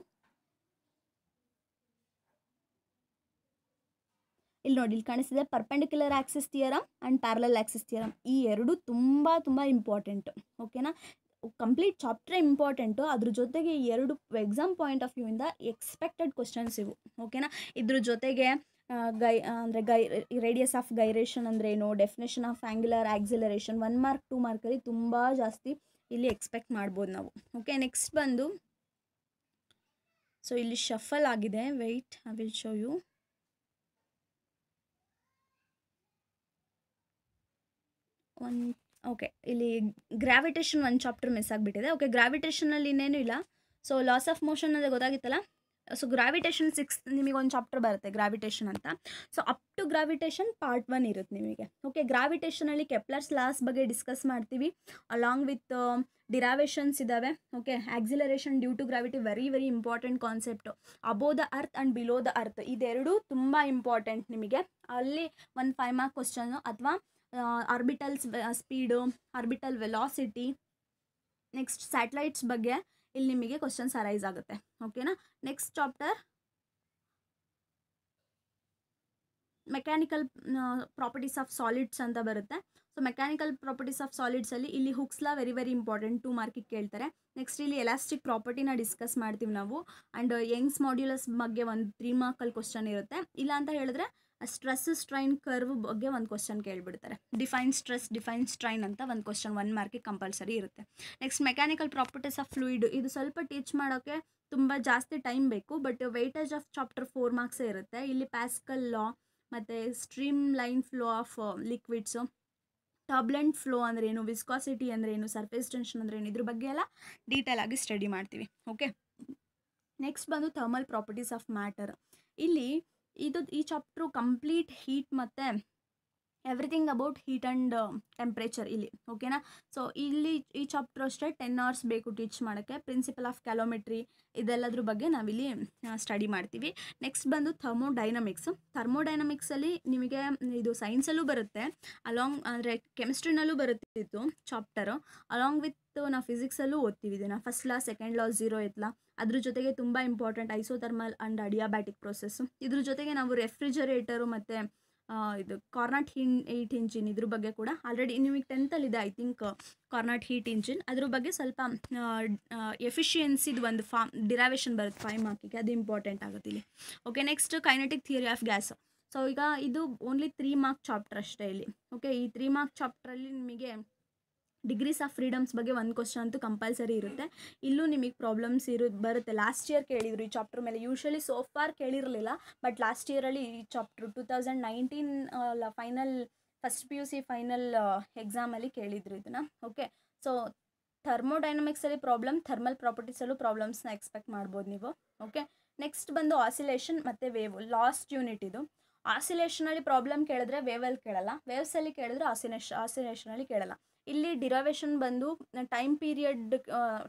ಇಲ್ಲಿ ನೋಡಿ ಇಲ್ಲಿ ಕಾಣಿಸ್ತಿದೆ perpendicular axis theorem and parallel axis theorem ಈ ಎರಡು ತುಂಬ ತುಂಬ ಇಂಪಾರ್ಟೆಂಟ್ ಓಕೆನಾ ಕಂಪ್ಲೀಟ್ ಚಾಪ್ಟರ್ ಇಂಪಾರ್ಟೆಂಟು ಅದ್ರ ಜೊತೆಗೆ ಎರಡು ಎಕ್ಸಾಮ್ ಪಾಯಿಂಟ್ ಆಫ್ ಇಂದ ಎಕ್ಸ್ಪೆಕ್ಟೆಡ್ ಕ್ವಶನ್ಸ್ ಇವು ಓಕೆನಾ ಇದ್ರ ಜೊತೆಗೆ ಗೈ ಅಂದರೆ ಗೈ ರೇಡಿಯಸ್ ಆಫ್ ಗೈರೇಷನ್ ಅಂದರೆ ಏನು definition of angular acceleration one mark two ಮಾರ್ಕಲ್ಲಿ ತುಂಬ ಜಾಸ್ತಿ ಇಲ್ಲಿ ಎಕ್ಸ್ಪೆಕ್ಟ್ ಮಾಡ್ಬೋದು ನಾವು ಓಕೆ ನೆಕ್ಸ್ಟ್ ಬಂದು ಸೊ ಇಲ್ಲಿ ಶಫಲ್ ಆಗಿದೆ wait I will show you one okay ಇಲ್ಲಿ ಗ್ರಾವಿಟೇಷನ್ ಒಂದು ಚಾಪ್ಟರ್ ಮಿಸ್ ಆಗಿಬಿಟ್ಟಿದೆ ಓಕೆ ಗ್ರಾವಿಟೇಷನಲ್ಲಿ ಇನ್ನೇನು ಇಲ್ಲ ಸೊ ಲಾಸ್ ಆಫ್ ಮೋಷನ್ ಅಂದರೆ ಗೊತ್ತಾಗಿತ್ತಲ್ಲ ಸೊ ಗ್ರಾವಿಟೇಷನ್ ಸಿಕ್ಸ್ ನಿಮಗೆ ಒಂದು ಚಾಪ್ಟರ್ ಬರುತ್ತೆ ಗ್ರಾವಿಟೇಷನ್ ಅಂತ so up to gravitation part one ಇರುತ್ತೆ ನಿಮಗೆ ಓಕೆ ಗ್ರಾವಿಟೇಷನಲ್ಲಿ ಕೆಪ್ಲರ್ಸ್ ಲಾಸ್ ಬಗ್ಗೆ ಡಿಸ್ಕಸ್ ಮಾಡ್ತೀವಿ ಅಲಾಂಗ್ ವಿತ್ ಡಿರಾವೇಷನ್ಸ್ ಇದ್ದಾವೆ okay acceleration due to gravity very very important concept above the earth and below the earth ಇದೆರಡು ತುಂಬ ಇಂಪಾರ್ಟೆಂಟ್ ನಿಮಗೆ ಅಲ್ಲಿ ಒಂದು ಫೈವ್ ಮಾರ್ಕ್ ಕ್ವಶನ್ನು ಅಥವಾ orbitals speed orbital velocity next satellites ಬಗ್ಗೆ ಇಲ್ಲಿ ನಿಮಗೆ ಕ್ವಶನ್ಸ್ ಅರೈಸ್ ಆಗುತ್ತೆ ಓಕೆನಾ next chapter mechanical properties of solids ಅಂತ ಬರುತ್ತೆ ಸೊ ಮೆಕ್ಯಾನಿಕಲ್ ಪ್ರಾಪರ್ಟೀಸ್ ಆಫ್ ಸಾಲಿಡ್ಸಲ್ಲಿ ಇಲ್ಲಿ law very very important two ಮಾರ್ಕಿಗೆ ಕೇಳ್ತಾರೆ ನೆಕ್ಸ್ಟ್ ಇಲ್ಲಿ ಎಲಾಸ್ಟಿಕ್ ಪ್ರಾಪರ್ಟಿನ ಡಿಸ್ಕಸ್ ಮಾಡ್ತೀವಿ ನಾವು ಆ್ಯಂಡ್ ಯಂಗ್ಸ್ ಮಾಡ್ಯುಲಸ್ ಬಗ್ಗೆ ಒಂದು ತ್ರೀ ಮಾರ್ಕಲ್ಲಿ ಕ್ವಶನ್ ಇರುತ್ತೆ ಇಲ್ಲ ಅಂತ ಹೇಳಿದ್ರೆ ಸ್ಟ್ರೆಸ್ ಸ್ಟ್ರೈನ್ ಕರ್ವ್ ಬಗ್ಗೆ ಒಂದು ಕ್ವಶನ್ ಕೇಳಿಬಿಡ್ತಾರೆ ಡಿಫೈನ್ ಸ್ಟ್ರೆಸ್ ಡಿಫೈನ್ ಸ್ಟ್ರೈನ್ ಅಂತ ಒಂದು ಕ್ವಶನ್ ಒನ್ ಮಾರ್ಕಿಗೆ ಕಂಪಲ್ಸರಿ ಇರುತ್ತೆ next mechanical properties of fluid ಇದು ಸ್ವಲ್ಪ ಟೀಚ್ ಮಾಡೋಕ್ಕೆ ತುಂಬ ಜಾಸ್ತಿ ಟೈಮ್ ಬೇಕು but weightage of chapter four ಮಾರ್ಕ್ಸೇ ಇರುತ್ತೆ ಇಲ್ಲಿ ಪ್ಯಾಸ್ಕಲ್ ಲಾ ಮತ್ತು stream line flow of liquids turbulent flow ಅಂದ್ರೆ ಏನು ವಿಸ್ಕಾಸಿಟಿ ಅಂದ್ರೆ ಏನು ಸರ್ಫೇಸ್ ಟೆನ್ಷನ್ ಅಂದ್ರೆ ಏನು ಇದ್ರ ಬಗ್ಗೆ ಎಲ್ಲ ಡೀಟೇಲ್ ಆಗಿ ಸ್ಟಡಿ ಮಾಡ್ತೀವಿ ಓಕೆ ನೆಕ್ಸ್ಟ್ ಬಂದು ಥರ್ಮಲ್ ಪ್ರಾಪರ್ಟೀಸ್ ಆಫ್ ಮ್ಯಾಟರ್ ಇಲ್ಲಿ ಇದು ಈ ಚಾಪ್ಟ್ರು ಕಂಪ್ಲೀಟ್ ಹೀಟ್ ಮತ್ತು everything about heat and temperature ಇಲ್ಲಿ ಓಕೆನಾ ಸೊ ಇಲ್ಲಿ ಈ ಚಾಪ್ಟ್ರು ಅಷ್ಟೇ ಟೆನ್ ಅವರ್ಸ್ ಬೇಕು ಟೀಚ್ ಮಾಡೋಕ್ಕೆ ಪ್ರಿನ್ಸಿಪಲ್ ಆಫ್ ಕ್ಯಾಲೋಮೆಟ್ರಿ ಇದೆಲ್ಲದ್ರ ಬಗ್ಗೆ ನಾವಿಲ್ಲಿ ಸ್ಟಡಿ ಮಾಡ್ತೀವಿ ನೆಕ್ಸ್ಟ್ ಬಂದು ಥರ್ಮೋ ಥರ್ಮೋಡೈನಮಿಕ್ಸ್ ಥರ್ಮೋಡೈನಮಿಕ್ಸಲ್ಲಿ ನಿಮಗೆ ಇದು ಸೈನ್ಸಲ್ಲೂ ಬರುತ್ತೆ ಅಲಾಂಗ್ ಅಂದರೆ ಕೆಮಿಸ್ಟ್ರಿನಲ್ಲೂ ಬರುತ್ತಿತ್ತು ಚಾಪ್ಟರು ಅಲಾಂಗ್ ವಿತ್ ನಾವು ಫಿಸಿಕ್ಸಲ್ಲೂ ಓದ್ತೀವಿ ಇದನ್ನು first law second law zero ಎತ್ಲಾ ಅದ್ರ ಜೊತೆಗೆ ತುಂಬ important isothermal and adiabatic process ಇದ್ರ ಜೊತೆಗೆ ನಾವು ರೆಫ್ರಿಜರೇಟರು ಮತ್ತು ಇದು ಕಾರ್ನಾಟ್ ಹಿನ್ ಹೀಟ್ ಇಂಜಿನ್ ಇದ್ರ ಬಗ್ಗೆ ಕೂಡ ಆಲ್ರೆಡಿ ನಿಮಗೆ ಇದೆ I think Carnot heat engine ಅದ್ರ ಬಗ್ಗೆ ಸ್ವಲ್ಪ ಎಫಿಷಿಯನ್ಸಿದು ಒಂದು ಫಾರ್ಮ್ ಡಿರಾವೇಶನ್ ಬರುತ್ತೆ ಫೈವ್ ಮಾರ್ಕಿಗೆ ಅದು ಇಂಪಾರ್ಟೆಂಟ್ ಆಗುತ್ತೆ ಇಲ್ಲಿ okay next kinetic theory of gas so ಈಗ ಇದು ಓನ್ಲಿ ತ್ರೀ ಮಾರ್ಕ್ ಚಾಪ್ಟರ್ ಅಷ್ಟೇ ಇಲ್ಲಿ ಓಕೆ ಈ ತ್ರೀ ಮಾರ್ಕ್ ಚಾಪ್ಟ್ರಲ್ಲಿ ನಿಮಗೆ ಡಿಗ್ರೀಸ್ ಆಫ್ ಫ್ರೀಡಮ್ಸ್ ಬಗ್ಗೆ ಒಂದು ಕ್ವಶನ್ ಅಂತೂ ಕಂಪಲ್ಸರಿ ಇರುತ್ತೆ ಇಲ್ಲೂ ನಿಮಗೆ ಪ್ರಾಬ್ಲಮ್ಸ್ ಇರು ಬರುತ್ತೆ ಲಾಸ್ಟ್ ಇಯರ್ ಕೇಳಿದರು ಈ ಚಾಪ್ಟರ್ ಮೇಲೆ ಯೂಶ್ವಲಿ ಸೋಫಾರ್ ಕೇಳಿರಲಿಲ್ಲ ಬಟ್ ಲಾಸ್ಟ್ ಇಯರಲ್ಲಿ ಈ chapter two thousand nineteen final first P U C final ಎಕ್ಸಾಮಲ್ಲಿ ಕೇಳಿದ್ರು ಇದನ್ನ ಓಕೆ ಸೊ ಡೈನಮಿಕ್ಸಲ್ಲಿ ಪ್ರಾಬ್ಲಮ್ ಥರ್ಮಲ್ ಪ್ರಾಪರ್ಟೀಸಲ್ಲೂ ಪ್ರಾಬ್ಲಮ್ಸ್ನ ಎಕ್ಸ್ಪೆಕ್ಟ್ ಮಾಡ್ಬೋದು ನೀವು ಓಕೆ ನೆಕ್ಸ್ಟ್ ಬಂದು ಆಸಿಲೇಷನ್ ಮತ್ತು ವೇವ್ ಲಾಸ್ಟ್ ಯೂನಿಟ್ ಇದು ಆಸಿಲೇಷನಲ್ಲಿ ಪ್ರಾಬ್ಲಮ್ ಕೇಳಿದ್ರೆ ವೇವಲ್ಲಿ ಕೇಳಲ್ಲ ವೇವ್ಸಲ್ಲಿ ಕೇಳಿದ್ರೆ ಆಸಿನೇಷ್ ಆಸಿಲೇಷನಲ್ಲಿ ಕೇಳಲ್ಲ ಇಲ್ಲಿ ಡಿರಾವೇಶನ್ ಬಂದು time period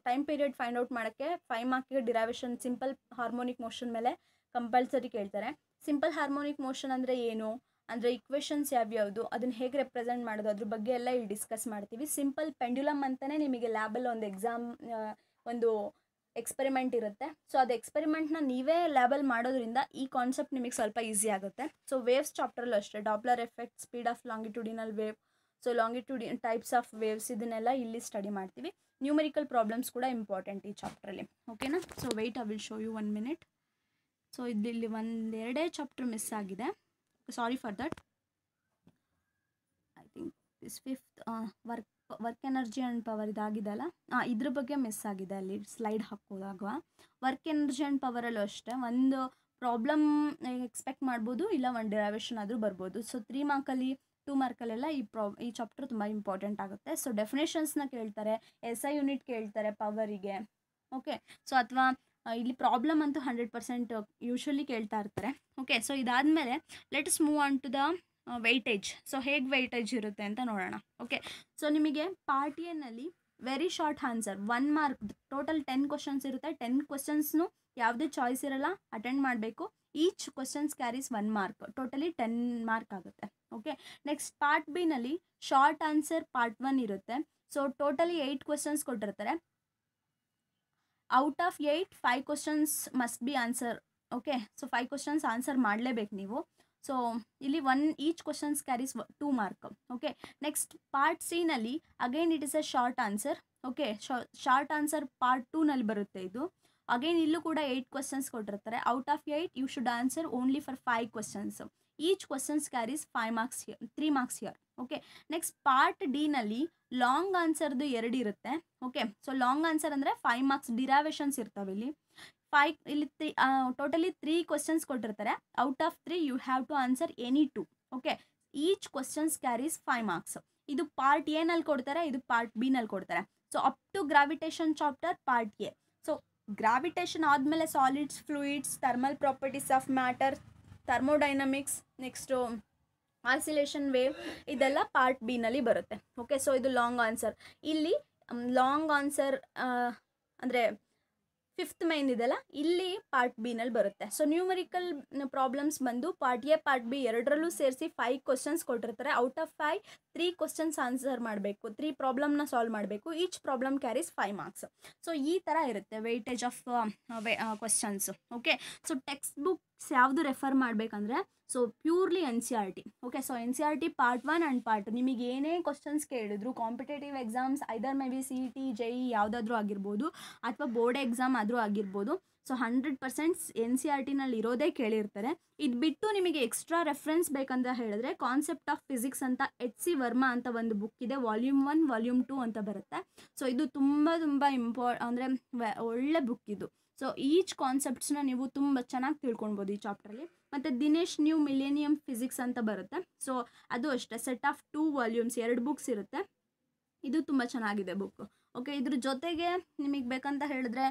time period find out ಮಾಡೋಕ್ಕೆ ಫೈವ್ ಮಾರ್ಕಿಗೆ ಡಿರಾವೇಶನ್ ಸಿಂಪಲ್ ಹಾರ್ಮೋನಿಕ್ ಮೋಷನ್ ಮೇಲೆ ಕಂಪಲ್ಸರಿ ಕೇಳ್ತಾರೆ ಸಿಂಪಲ್ ಹಾರ್ಮೋನಿಕ್ ಮೋಷನ್ ಅಂದರೆ ಏನು ಅಂದರೆ ಇಕ್ವೇಷನ್ಸ್ ಯಾವ್ಯಾವುದು ಅದನ್ನ ಹೇಗೆ ರೆಪ್ರೆಸೆಂಟ್ ಮಾಡೋದು ಅದ್ರ ಬಗ್ಗೆ ಎಲ್ಲ ಇಲ್ಲಿ ಡಿಸ್ಕಸ್ ಮಾಡ್ತೀವಿ ಸಿಂಪಲ್ ಪೆಂಡ್ಯುಲಮ್ ಅಂತಲೇ ನಿಮಗೆ ಲ್ಯಾಬಲ್ಲಿ ಒಂದು ಎಕ್ಸಾಮ್ ಒಂದು ಎಕ್ಸ್ಪೆರಿಮೆಂಟ್ ಇರುತ್ತೆ ಸೊ ಅದು ಎಕ್ಸ್ಪೆರಿಮೆಂಟ್ನ ನೀವೇ ಲ್ಯಾಬಲ್ ಮಾಡೋದ್ರಿಂದ ಈ ಕಾನ್ಸೆಪ್ಟ್ ನಿಮಗೆ ಸ್ವಲ್ಪ ಈಸಿ ಆಗುತ್ತೆ ಸೊ ವೇವ್ಸ್ ಚಾಪ್ಟರಲ್ಲೂ ಅಷ್ಟೇ Doppler effect speed of longitudinal wave so longitudinal types of waves ಇದನ್ನೆಲ್ಲ ಇಲ್ಲಿ ಸ್ಟಡಿ ಮಾಡ್ತೀವಿ ನ್ಯೂಮರಿಕಲ್ ಪ್ರಾಬ್ಲಮ್ಸ್ ಕೂಡ ಇಂಪಾರ್ಟೆಂಟ್ ಈ ಚಾಪ್ಟ್ರಲ್ಲಿ ಓಕೆನಾ so wait I will show you one minute so ಇಲ್ಲಿ ಒಂದೆರಡೇ ಚಾಪ್ಟರ್ ಮಿಸ್ ಆಗಿದೆ sorry for that I think this fifth work work energy and power ಇದಾಗಿದೆಲ್ಲ ಇದ್ರ ಬಗ್ಗೆ ಮಿಸ್ ಆಗಿದೆ ಅಲ್ಲಿ ಸ್ಲೈಡ್ ಹಾಕೋದಾಗ ವರ್ಕ್ ಎನರ್ಜಿ ಆ್ಯಂಡ್ ಪವರಲ್ಲೂ ಅಷ್ಟೇ ಒಂದು ಪ್ರಾಬ್ಲಮ್ ಎಕ್ಸ್ಪೆಕ್ಟ್ ಮಾಡ್ಬೋದು ಇಲ್ಲ ಒಂದು ಡ್ರೈವೇಷನ್ ಆದರೂ ಬರ್ಬೋದು ಸೊ ತ್ರೀ ಮಾರ್ಕಲ್ಲಿ ಟು ಮಾರ್ಕಲ್ಲೆಲ್ಲ ಈ ಪ್ರಾ ಈ ಚಾಪ್ಟರ್ ತುಂಬ ಇಂಪಾರ್ಟೆಂಟ್ ಆಗುತ್ತೆ ಸೊ ಡೆಫಿನೇಷನ್ಸ್ನ ಕೇಳ್ತಾರೆ ಎಸ್ ಐ ಯೂನಿಟ್ ಕೇಳ್ತಾರೆ ಪವರಿಗೆ ಓಕೆ ಸೊ ಅಥವಾ ಇಲ್ಲಿ ಪ್ರಾಬ್ಲಮ್ ಅಂತೂ ಹಂಡ್ರೆಡ್ ಪರ್ಸೆಂಟ್ ಯೂಶ್ವಲಿ ಕೇಳ್ತಾ ಇರ್ತಾರೆ ಓಕೆ ಸೊ ಇದಾದಮೇಲೆ let's move on to the weightage so ಹೇಗೆ ವೆಯ್ಟೇಜ್ ಇರುತ್ತೆ ಅಂತ ನೋಡೋಣ ಓಕೆ ಸೊ ನಿಮಗೆ part very short answer one mark total ten questions ಇರುತ್ತೆ ಟೆನ್ ಕ್ವಶನ್ಸ್ನು ಯಾವುದೇ ಚಾಯ್ಸ್ ಇರಲ್ಲ ಅಟೆಂಡ್ ಮಾಡಬೇಕು each questions carries one mark totally ten mark ಆಗುತ್ತೆ ಓಕೆ ನೆಕ್ಸ್ಟ್ ಪಾರ್ಟ್ ಬಿನಲ್ಲಿ ಶಾರ್ಟ್ ಆನ್ಸರ್ ಪಾರ್ಟ್ ಒನ್ ಇರುತ್ತೆ ಸೊ ಟೋಟಲಿ ಏಯ್ಟ್ ಕ್ವಶನ್ಸ್ ಕೊಟ್ಟಿರ್ತಾರೆ out of eight five questions must be answer okay so five questions answer ಮಾಡಲೇಬೇಕು ನೀವು so ಇಲ್ಲಿ one each questions carries two mark okay next part ನಲ್ಲಿ again it is a short answer okay short answer part ಟೂನಲ್ಲಿ ಬರುತ್ತೆ ಇದು again ಇಲ್ಲೂ ಕೂಡ eight questions ಕೊಟ್ಟಿರ್ತಾರೆ out of eight you should answer only for five questions each questions carries five marks here three marks here okay next part ಡಿನಲ್ಲಿ long ಆನ್ಸರ್ದು ಎರಡು ಇರುತ್ತೆ ಓಕೆ ಸೊ ಲಾಂಗ್ ಆನ್ಸರ್ ಅಂದರೆ ಫೈವ್ ಮಾರ್ಕ್ಸ್ ಡಿರಾವೇಶನ್ಸ್ ಇರ್ತವೆ ಇಲ್ಲಿ five ಇಲ್ಲಿ three totally three questions ಕೊಟ್ಟಿರ್ತಾರೆ out of three you have to answer any two okay each questions carries five marks ಇದು ಪಾರ್ಟ್ ನಲ್ಲಿ ಕೊಡ್ತಾರೆ ಇದು ಪಾರ್ಟ್ ಬಿ ನಲ್ಲಿ ಕೊಡ್ತಾರೆ so up to gravitation chapter part A so gravitation ಆದಮೇಲೆ solids fluids thermal properties of matter thermodynamics next oscillation wave ಇದೆಲ್ಲ part ಬಿನಲ್ಲಿ ಬರುತ್ತೆ ಓಕೆ ಸೊ ಇದು ಲಾಂಗ್ ಆನ್ಸರ್ ಇಲ್ಲಿ ಲಾಂಗ್ ಆನ್ಸರ್ ಅಂದರೆ ಫಿಫ್ತ್ ಮೈನ್ ಇದೆಲ್ಲ ಇಲ್ಲಿ ಪಾರ್ಟ್ ಬಿನಲ್ಲಿ ಬರುತ್ತೆ ಸೊ ನ್ಯೂಮರಿಕಲ್ ಪ್ರಾಬ್ಲಮ್ಸ್ ಬಂದು ಪಾರ್ಟ್ ಎ ಪಾರ್ಟ್ ಬಿ ಎರಡರಲ್ಲೂ ಸೇರಿಸಿ ಫೈವ್ ಕ್ವಶನ್ಸ್ ಕೊಟ್ಟಿರ್ತಾರೆ out of five three questions answer ಮಾಡಬೇಕು ತ್ರೀ ಪ್ರಾಬ್ಲಮ್ನ ಸಾಲ್ವ್ ಮಾಡಬೇಕು each problem carries five marks so ಈ ಥರ ಇರುತ್ತೆ weightage of questions okay so text books ಯಾವುದು ರೆಫರ್ ಮಾಡಬೇಕಂದ್ರೆ so purely N C R T okay so N C R T part one and part ನಿಮಗೆ ಏನೇ questions ಕೇಳಿದ್ರು competitive exams either may be C T J E ಯಾವುದಾದ್ರೂ ಆಗಿರ್ಬೋದು ಅಥವಾ board exam ಆದರೂ ಆಗಿರ್ಬೋದು so hundred percents N C R ಟಿನಲ್ಲಿ ಇರೋದೇ ಕೇಳಿರ್ತಾರೆ ಇದು ಬಿಟ್ಟು ನಿಮಗೆ ಎಕ್ಸ್ಟ್ರಾ ರೆಫರೆನ್ಸ್ ಬೇಕಂತ ಹೇಳಿದ್ರೆ ಕಾನ್ಸೆಪ್ಟ್ ಆಫ್ ಫಿಸಿಕ್ಸ್ ಅಂತ ಎಚ್ ಸಿ ವರ್ಮಾ ಅಂತ ಒಂದು ಬುಕ್ ಇದೆ ವಾಲ್ಯೂಮ್ ಒನ್ ವಾಲ್ಯೂಮ್ ಟು ಅಂತ ಬರುತ್ತೆ ಸೊ ಇದು ತುಂಬ ತುಂಬ ಇಂಪಾ ಅಂದರೆ ಒಳ್ಳೆ ಬುಕ್ ಇದು ಸೊ ಈಚ್ ಕಾನ್ಸೆಪ್ಟ್ಸ್ನ ನೀವು ತುಂಬ ಚೆನ್ನಾಗಿ ತಿಳ್ಕೊಳ್ಬೋದು ಈ ಚಾಪ್ಟ್ರಲ್ಲಿ ಮತ್ತು ದಿನೇಶ್ ನ್ಯೂ ಮಿಲೇನಿಯಂ ಫಿಸಿಕ್ಸ್ ಅಂತ ಬರುತ್ತೆ ಸೊ ಅದು ಅಷ್ಟೇ ಸೆಟ್ ಆಫ್ ಟೂ ವಾಲ್ಯೂಮ್ಸ್ ಎರಡು ಬುಕ್ಸ್ ಇರುತ್ತೆ ಇದು ತುಂಬ ಚೆನ್ನಾಗಿದೆ ಬುಕ್ ಓಕೆ ಇದ್ರ ಜೊತೆಗೆ ನಿಮಗೆ ಬೇಕಂತ ಹೇಳಿದ್ರೆ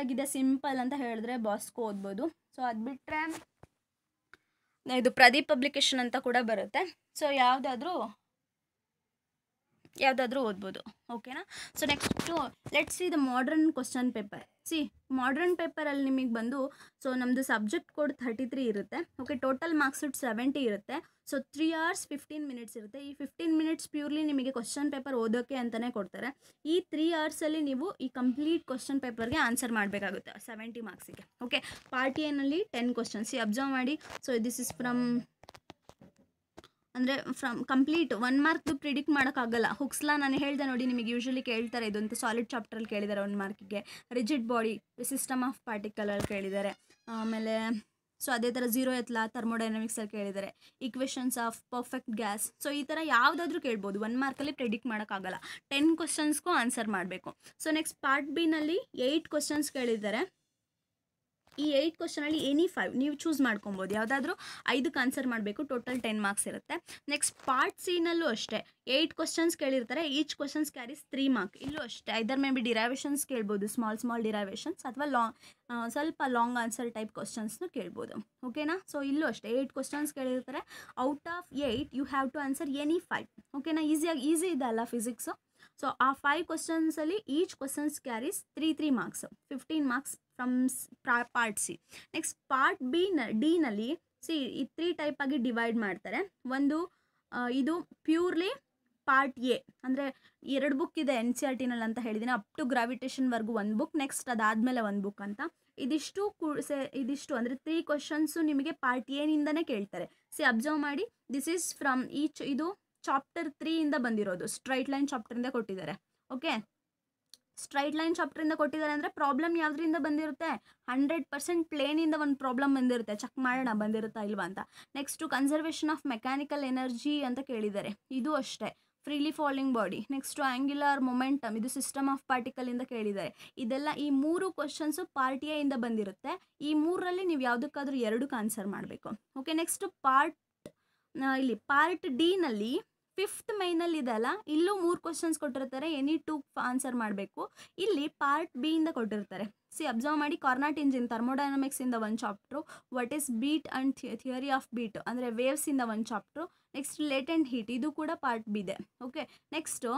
ಆಗಿದೆ ಸಿಂಪಲ್ ಅಂತ ಹೇಳಿದ್ರೆ ಬಾಸ್ಕೋ ಓದ್ಬೋದು ಸೊ ಅದು ಬಿಟ್ಟರೆ ಇದು ಪ್ರದೀಪ್ ಪಬ್ಲಿಕೇಶನ್ ಅಂತ ಕೂಡ ಬರುತ್ತೆ ಸೊ ಯಾವುದಾದ್ರೂ ಯಾವುದಾದ್ರೂ ಓದ್ಬೋದು ಓಕೆನಾ so next let's see the model question paper see model ಪೇಪರಲ್ಲಿ ನಿಮಗೆ ಬಂದು ಸೊ ನಮ್ಮದು ಸಬ್ಜೆಕ್ಟ್ ಕೋಡ್ ಥರ್ಟಿ ತ್ರೀ ಇರುತ್ತೆ ಓಕೆ ಟೋಟಲ್ ಮಾರ್ಕ್ಸ್ ಸೆವೆಂಟಿ ಇರುತ್ತೆ so three hours fifteen minutes ಇರುತ್ತೆ ಈ ಫಿಫ್ಟೀನ್ ಮಿನಿಟ್ಸ್ ಪ್ಯೂರ್ಲಿ ನಿಮಗೆ ಕ್ವಶನ್ ಪೇಪರ್ ಓದೋಕ್ಕೆ ಅಂತಲೇ ಕೊಡ್ತಾರೆ ಈ ತ್ರೀ ಅವರ್ಸಲ್ಲಿ ನೀವು ಈ ಕಂಪ್ಲೀಟ್ ಕ್ವಶನ್ ಪೇಪರ್ಗೆ ಆನ್ಸರ್ ಮಾಡಬೇಕಾಗುತ್ತೆ ಸೆವೆಂಟಿ ಮಾರ್ಕ್ಸಿಗೆ ಓಕೆ ಪಾರ್ಟ್ ಎನಲ್ಲಿ ಟೆನ್ ಕ್ವಶನ್ಸ್ ಅಬ್ಸರ್ವ್ ಮಾಡಿ ಸೊ ದಿಸ್ ಇಸ್ ಫ್ರಮ್ ಅಂದರೆ ಫ್ರಮ್ ಕಂಪ್ಲೀಟ್ ಒನ್ ಮಾರ್ಕ್ದು ಪ್ರಿಡಿಕ್ಟ್ ಮಾಡೋಕ್ಕಾಗಲ್ಲ ಹುಕ್ಸ್ಲ ನಾನು ಹೇಳಿದೆ ನೋಡಿ ನಿಮಗೆ ಯೂಶ್ವಲಿ ಕೇಳ್ತಾರೆ ಇದು ಅಂತ ಸಾಲಿಡ್ ಚಾಪ್ಟ್ರಲ್ಲಿ ಕೇಳಿದ್ದಾರೆ ಒನ್ ಮಾರ್ಕಿಗೆ ರಿಜಿಡ್ ಬಾಡಿ ಸಿಸ್ಟಮ್ ಆಫ್ ಪಾರ್ಟಿಕಲಲ್ಲಿ ಕೇಳಿದ್ದಾರೆ ಆಮೇಲೆ ಸೊ ಅದೇ ಥರ ಝೀರೋ ಎತ್ಲಾ ಥರ್ಮೋಡೈನಮಿಕ್ಸಲ್ಲಿ ಕೇಳಿದ್ದಾರೆ equations of perfect gas so ಈ ಥರ ಯಾವುದಾದ್ರೂ ಕೇಳ್ಬೋದು ಒನ್ ಮಾರ್ಕಲ್ಲಿ ಪ್ರೆಡಿಕ್ಟ್ ಮಾಡೋಕ್ಕಾಗಲ್ಲ ಟೆನ್ ಕ್ವಶನ್ಸ್ಗೂ ಆನ್ಸರ್ ಮಾಡಬೇಕು ಸೊ ನೆಕ್ಸ್ಟ್ ಪಾರ್ಟ್ ಬಿನಲ್ಲಿ ಏಯ್ಟ್ ಕ್ವಶನ್ಸ್ ಕೇಳಿದ್ದಾರೆ ಈ ಏಯ್ಟ್ ಕ್ವಶನಲ್ಲಿ ಎನಿ ಫೈವ್ ನೀವು ಚೂಸ್ ಮಾಡ್ಕೊಬೋದು ಯಾವುದಾದ್ರೂ ಐದಕ್ಕೆ ಆನ್ಸರ್ ಮಾಡಬೇಕು ಟೋಟಲ್ ಟೆನ್ ಮಾರ್ಕ್ಸ್ ಇರುತ್ತೆ ನೆಕ್ಸ್ಟ್ ಪಾರ್ಟ್ ಸಿನಲ್ಲೂ ಅಷ್ಟೇ ಏಯ್ಟ್ ಕ್ವಶನ್ಸ್ ಕೇಳಿರ್ತಾರೆ each questions carries three mark ಇಲ್ಲೂ ಅಷ್ಟೇ ಐದರ್ ಮೇ ಬಿ ಡಿರೈವೇಷನ್ಸ್ ಕೇಳ್ಬೋದು ಸ್ಮಾಲ್ ಸ್ಮಾಲ್ ಡಿರೈವೇಷನ್ಸ್ ಅಥವಾ ಲಾಂಗ್ ಸ್ವಲ್ಪ ಲಾಂಗ್ ಆನ್ಸರ್ ಟೈಪ್ ಕ್ವಶನ್ಸ್ನು ಕೇಳ್ಬೋದು ಓಕೆನಾ ಸೊ ಇಲ್ಲೂ ಅಷ್ಟೇ ಏಯ್ಟ್ ಕ್ವಶನ್ಸ್ ಕೇಳಿರ್ತಾರೆ out of eight you have to answer any five ಓಕೆನಾ ಈಸಿಯಾಗಿ ಈಸಿ ಇದೆ ಅಲ್ಲ ಫಿಸಿಕ್ಸು ಸೊ ಆ ಫೈವ್ ಕ್ವಶನ್ಸಲ್ಲಿ each questions carries three three marks fifteen marks from part C next part B ನ ಡಿನಲ್ಲಿ ಸಿ ಈ ತ್ರೀ ಟೈಪಾಗಿ ಡಿವೈಡ್ ಮಾಡ್ತಾರೆ ಒಂದು ಇದು ಪ್ಯೂರ್ಲಿ ಪಾರ್ಟ್ ಎ ಅಂದರೆ ಎರಡು ಬುಕ್ ಇದೆ ಎನ್ ಸಿ ಆರ್ e ಟಿನಲ್ಲಿ ಅಂತ ಹೇಳಿದ್ದೀನಿ ಅಪ್ ಟು ಗ್ರಾವಿಟೇಷನ್ವರೆಗೂ ಒಂದು ಬುಕ್ ನೆಕ್ಸ್ಟ್ ಅದಾದಮೇಲೆ ಒಂದು ಬುಕ್ ಅಂತ ಇದಿಷ್ಟು ಸೆ ಇದಿಷ್ಟು ಅಂದರೆ ತ್ರೀ ಕ್ವಶನ್ಸು ನಿಮಗೆ ಪಾರ್ಟ್ ಎನಿಂದನೇ ಕೇಳ್ತಾರೆ ಸಿ ಅಬ್ಸರ್ವ್ ಮಾಡಿ ದಿಸ್ ಈಸ್ ಫ್ರಮ್ ಈಚ್ ಇದು ಚಾಪ್ಟರ್ ತ್ರೀಯಿಂದ ಬಂದಿರೋದು ಸ್ಟ್ರೈಟ್ ಲೈನ್ ಇಂದ ಕೊಟ್ಟಿದ್ದಾರೆ ಓಕೆ ಸ್ಟ್ರೈಟ್ ಲೈನ್ ಇಂದ ಕೊಟ್ಟಿದ್ದಾರೆ ಅಂದರೆ ಪ್ರಾಬ್ಲಮ್ ಯಾವ್ದ್ರಿಂದ ಬಂದಿರುತ್ತೆ ಹಂಡ್ರೆಡ್ ಪರ್ಸೆಂಟ್ ಪ್ಲೇನಿಂದ ಒಂದು ಪ್ರಾಬ್ಲಮ್ ಬಂದಿರುತ್ತೆ ಚೆಕ್ ಮಾಡೋಣ ಬಂದಿರುತ್ತಾ ಇಲ್ವಾ ಅಂತ next conservation of mechanical energy ಅಂತ ಕೇಳಿದ್ದಾರೆ ಇದು ಅಷ್ಟೇ freely falling body next angular momentum ಇದು ಸಿಸ್ಟಮ್ ಆಫ್ ಇಂದ ಕೇಳಿದ್ದಾರೆ ಇದೆಲ್ಲ ಈ ಮೂರು ಕ್ವಶನ್ಸು ಪಾರ್ಟ್ ಎ ಇಂದ ಬಂದಿರುತ್ತೆ ಈ ಮೂರರಲ್ಲಿ ನೀವು ಯಾವುದಕ್ಕಾದ್ರೂ ಎರಡಕ್ಕೆ ಆನ್ಸರ್ ಮಾಡಬೇಕು ಓಕೆ ನೆಕ್ಸ್ಟು ಪಾರ್ಟ್ ಇಲ್ಲಿ ಪಾರ್ಟ್ ಡಿನಲ್ಲಿ ಫಿಫ್ತ್ ಮೈನಲ್ಲಿ ಇದೆ ಅಲ್ಲ ಇಲ್ಲೂ ಮೂರು ಕ್ವಶನ್ಸ್ ಕೊಟ್ಟಿರ್ತಾರೆ ಎನಿ ಟೂ ಆನ್ಸರ್ ಮಾಡಬೇಕು ಇಲ್ಲಿ ಪಾರ್ಟ್ ಬಿಯಿಂದ ಕೊಟ್ಟಿರ್ತಾರೆ ಸಿ ಅಬ್ಸರ್ವ್ ಮಾಡಿ ಕಾರ್ನಾಟ್ ಇಂಜಿನ್ ಇಂದ ಒಂದು chapter what is beat and theory of beat ಅಂದರೆ ವೇವ್ಸಿಂದ ಒಂದು chapter next latent and heat ಇದು ಕೂಡ ಪಾರ್ಟ್ ಬಿ ಇದೆ ಓಕೆ ನೆಕ್ಸ್ಟು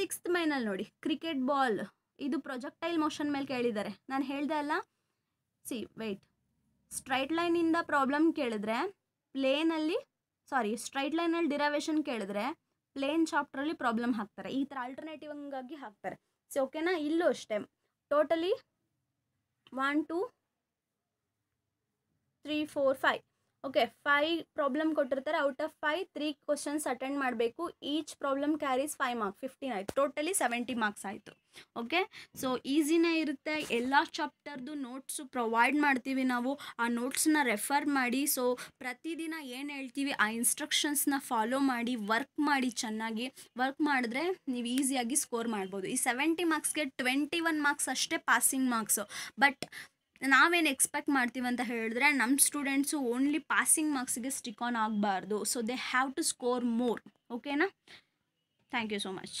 ಸಿಕ್ಸ್ತ್ ಮೈನಲ್ಲಿ ನೋಡಿ ಕ್ರಿಕೆಟ್ ಬಾಲ್ ಇದು ಪ್ರೊಜೆಕ್ಟೈಲ್ ಮೋಷನ್ ಮೇಲೆ ಕೇಳಿದ್ದಾರೆ ನಾನು ಹೇಳ್ದೆ ಅಲ್ಲ ಸಿ ವೆಯ್ಟ್ ಸ್ಟ್ರೈಟ್ ಲೈನಿಂದ ಪ್ರಾಬ್ಲಮ್ ಕೇಳಿದ್ರೆ ಪ್ಲೇನಲ್ಲಿ ಸಾರಿ ಸ್ಟ್ರೈಟ್ ಲೈನಲ್ಲಿ ಡಿರವೇಷನ್ ಕೇಳಿದ್ರೆ ಪ್ಲೇನ್ ಚಾಪ್ಟ್ರಲ್ಲಿ ಪ್ರಾಬ್ಲಮ್ ಹಾಕ್ತಾರೆ ಈ ಥರ ಆಲ್ಟರ್ನೇಟಿವ್ ಆಗಿ ಹಾಕ್ತಾರೆ ಸೊ ಓಕೆನಾ ಇಲ್ಲೂ ಅಷ್ಟೇ totally one two three four five okay five problem ಕೊಟ್ಟಿರ್ತಾರೆ out of five three questions attend ಮಾಡಬೇಕು each problem carries five mark fifteen ಆಯಿತು ಟೋಟಲಿ ಸೆವೆಂಟಿ ಮಾರ್ಕ್ಸ್ ಆಯಿತು ಓಕೆ ಸೊ ಈಸಿನೇ ಇರುತ್ತೆ ಎಲ್ಲ ಚಾಪ್ಟರ್ದು ನೋಟ್ಸು ಪ್ರೊವೈಡ್ ಮಾಡ್ತೀವಿ ನಾವು ಆ ನೋಟ್ಸನ್ನ ರೆಫರ್ ಮಾಡಿ ಸೊ ಪ್ರತಿದಿನ ಏನು ಹೇಳ್ತೀವಿ ಆ ಇನ್ಸ್ಟ್ರಕ್ಷನ್ಸ್ನ ಫಾಲೋ ಮಾಡಿ ವರ್ಕ್ ಮಾಡಿ ಚೆನ್ನಾಗಿ ವರ್ಕ್ ಮಾಡಿದ್ರೆ ನೀವು ಈಸಿಯಾಗಿ ಸ್ಕೋರ್ ಮಾಡ್ಬೋದು ಈ ಸೆವೆಂಟಿ ಮಾರ್ಕ್ಸ್ಗೆ ಟ್ವೆಂಟಿ ಒನ್ ಮಾರ್ಕ್ಸ್ ಅಷ್ಟೇ ಪಾಸಿಂಗ್ ಮಾರ್ಕ್ಸು ಬಟ್ ನಾವೇನು ಎಕ್ಸ್ಪೆಕ್ಟ್ ಮಾಡ್ತೀವಿ ಅಂತ ಹೇಳಿದ್ರೆ ನಮ್ಮ ಸ್ಟೂಡೆಂಟ್ಸು ಓನ್ಲಿ ಪಾಸಿಂಗ್ ಮಾರ್ಕ್ಸ್ಗೆ ಸ್ಟಿಕ್ ಆನ್ ಆಗಬಾರ್ದು so they have to score more ಓಕೆನಾ ಥ್ಯಾಂಕ್ ಯು ಸೋ ಮಚ್